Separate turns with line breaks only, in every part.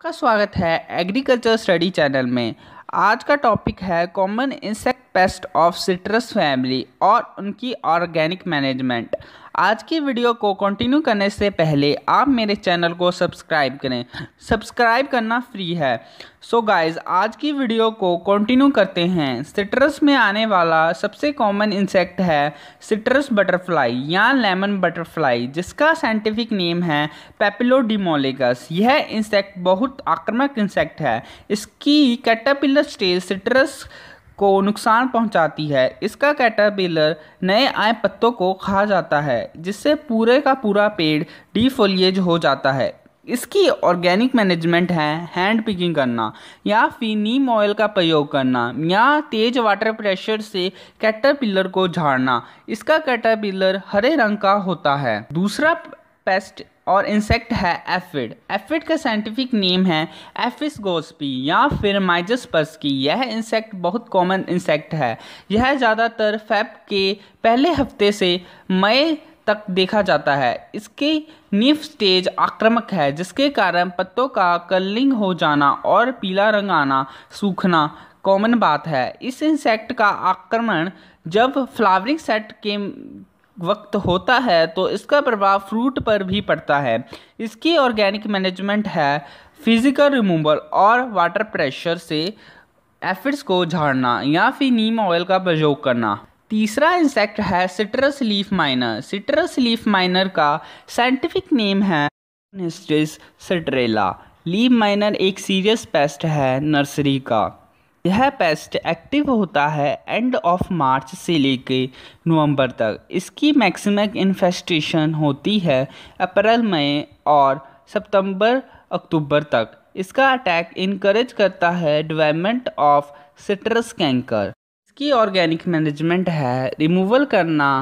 आपका स्वागत है एग्रीकल्चर स्टडी चैनल में आज का टॉपिक है common insect pest of citrus family और उनकी ऑर्गेनिक मैनेजमेंट आज की वीडियो को कंटिन्यू करने से पहले आप मेरे चैनल को सब्सक्राइब करें सब्सक्राइब करना फ्री है सो so गाइस आज की वीडियो को कंटिन्यू करते हैं सिट्रस में आने वाला सबसे कॉमन इंसेक्ट है सिट्रस बटरफ्लाई या लेमन बटरफ्लाई जिसका साइंटिफिक नेम है पेपिलोडिमोलिकस यह इंसेक्ट बहुत आक्रामक इंसेक्ट है इसकी कैटापिलर स्टेज सिट्रस को नुकसान पहुंचाती है इसका कैटरपिलर नए आए पत्तों को खा जाता है जिससे पूरे का पूरा पेड़ डिफोलिएज हो जाता है इसकी ऑर्गेनिक मैनेजमेंट है हैंड पिकिंग करना या फिर नीम ऑयल का प्रयोग करना या तेज वाटर प्रेशर से कैटरपिलर को झाड़ना इसका कैटरपिलर हरे रंग का होता है दूसरा पेस्ट और इंसेक्ट है एफिड एफिड का साइंटिफिक नेम है एफिस गोस्पी या फिर की यह इंसेक्ट बहुत कॉमन इंसेक्ट है यह ज़्यादातर फैप के पहले हफ्ते से मई तक देखा जाता है इसके नीफ स्टेज आक्रामक है जिसके कारण पत्तों का कलिंग हो जाना और पीला रंग आना सूखना कॉमन बात है इस इंसेक्ट का आक्रमण जब फ्लावरिंग सेट के वक्त होता है तो इसका प्रभाव फ्रूट पर भी पड़ता है इसकी ऑर्गेनिक मैनेजमेंट है फिजिकल रिमूवल और वाटर प्रेशर से एफिड्स को झाड़ना या फिर नीम ऑयल का प्रयोग करना तीसरा इंसेक्ट है citrus leaf miner citrus leaf miner का साइंटिफिक नेम है सिट्रेला लीफ माइनर एक सीरियस पेस्ट है नर्सरी का यह पेस्ट एक्टिव होता है एंड ऑफ मार्च से लेके नवंबर तक इसकी मैक्सिमम इन्फेस्टेशन होती है अप्रैल मई और सितंबर अक्टूबर तक इसका अटैक इनक्रेज करता है डेवलपमेंट ऑफ सिट्रस कैंकर इसकी ऑर्गेनिक मैनेजमेंट है रिमूवल करना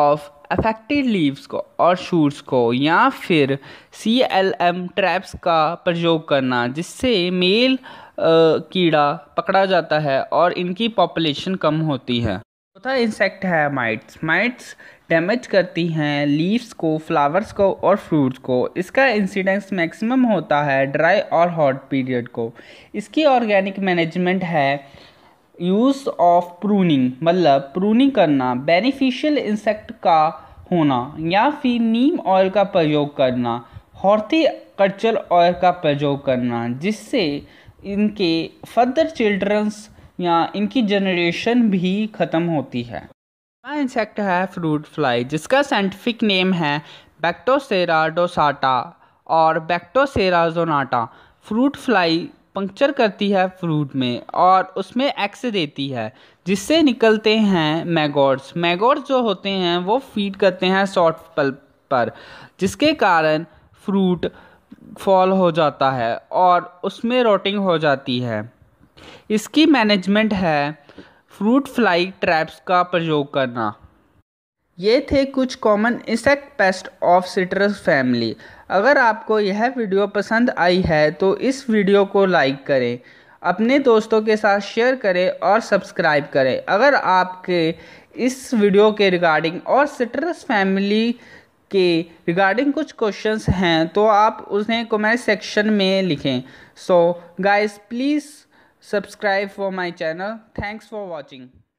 ऑफ अफेक्टेड लीव्स को और शूट्स को या फिर सी एल एम ट्रैप्स का प्रयोग करना जिससे मेल कीड़ा पकड़ा जाता है और इनकी पॉपुलेशन कम होती है चौथा इंसेक्ट है माइट्स माइट्स डैमेज करती हैं लीव्स को फ्लावर्स को और फ्रूट्स को इसका इंसिडेंस मैक्सिमम होता है ड्राई और हॉट पीरियड को इसकी ऑर्गेनिक मैनेजमेंट है यूज़ ऑफ प्रूनिंग मतलब प्रूनिंग करना बेनिफिशियल इंसेक्ट का होना या फिर नीम ऑयल का प्रयोग करना हॉर्थी कल्चर ऑयल का प्रयोग करना जिससे इनके फर्दर चिल्ड्रंस या इनकी जनरेशन भी ख़त्म होती है इंसेक्ट है फ्रूट फ्लाई जिसका साइंटिफिक नेम है बैक्टोसेरा डोसाटा और Bactrocera zonata fruit fly puncture करती है फ्रूट में और उसमें एक्स देती है जिससे निकलते हैं मैगोड्स मैगोड्स जो होते हैं वो फीड करते हैं सॉफ्ट पल्प पर जिसके कारण फ्रूट फॉल हो जाता है और उसमें रोटिंग हो जाती है इसकी मैनेजमेंट है फ्रूट फ्लाई ट्रैप्स का प्रयोग करना ये थे कुछ common insect pest of citrus family अगर आपको यह वीडियो पसंद आई है तो इस वीडियो को लाइक करें अपने दोस्तों के साथ शेयर करें और सब्सक्राइब करें अगर आपके इस वीडियो के रिगार्डिंग और सिट्रस फैमिली के रिगार्डिंग कुछ क्वेश्चंस हैं तो आप उन्हें कमेंट सेक्शन में लिखें so guys please subscribe for my channel thanks for watching